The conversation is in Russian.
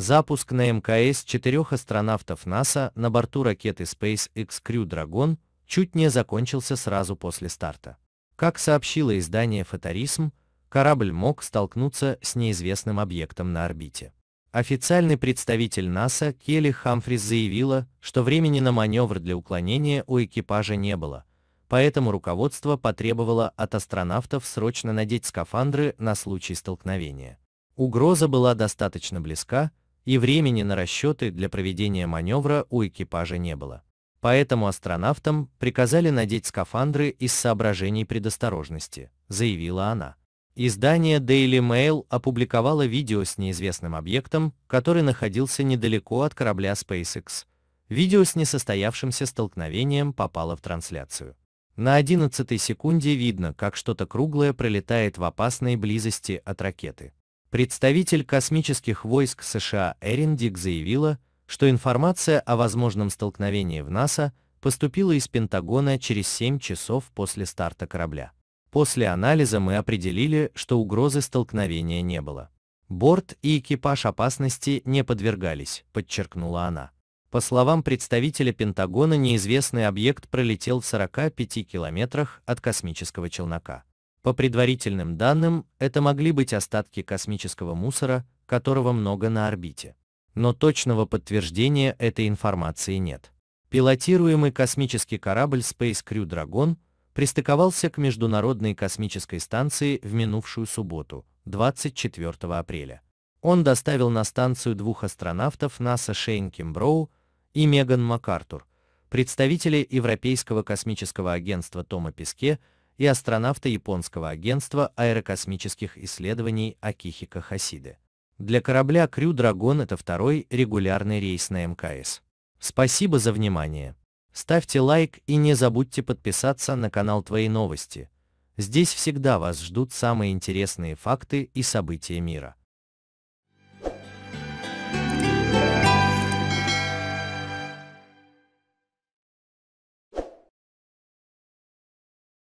Запуск на МКС четырех астронавтов НАСА на борту ракеты SpaceX Crew Dragon чуть не закончился сразу после старта. Как сообщило издание «Фоторисм», корабль мог столкнуться с неизвестным объектом на орбите. Официальный представитель НАСА Келли Хамфрис заявила, что времени на маневр для уклонения у экипажа не было, поэтому руководство потребовало от астронавтов срочно надеть скафандры на случай столкновения. Угроза была достаточно близка, и времени на расчеты для проведения маневра у экипажа не было. Поэтому астронавтам приказали надеть скафандры из соображений предосторожности, заявила она. Издание Daily Mail опубликовало видео с неизвестным объектом, который находился недалеко от корабля SpaceX. Видео с несостоявшимся столкновением попало в трансляцию. На 11 секунде видно, как что-то круглое пролетает в опасной близости от ракеты. Представитель космических войск США Эрин Дик заявила, что информация о возможном столкновении в НАСА поступила из Пентагона через 7 часов после старта корабля. После анализа мы определили, что угрозы столкновения не было. Борт и экипаж опасности не подвергались, подчеркнула она. По словам представителя Пентагона, неизвестный объект пролетел в 45 километрах от космического челнока. По предварительным данным, это могли быть остатки космического мусора, которого много на орбите. Но точного подтверждения этой информации нет. Пилотируемый космический корабль Space Crew Dragon пристыковался к Международной космической станции в минувшую субботу, 24 апреля. Он доставил на станцию двух астронавтов НАСА Шейн Кимброу и Меган МакАртур, представителей Европейского космического агентства Тома Песке и астронавта японского агентства аэрокосмических исследований Акихика Хасиды. Для корабля «Крю Драгон» это второй регулярный рейс на МКС. Спасибо за внимание. Ставьте лайк и не забудьте подписаться на канал Твои новости. Здесь всегда вас ждут самые интересные факты и события мира.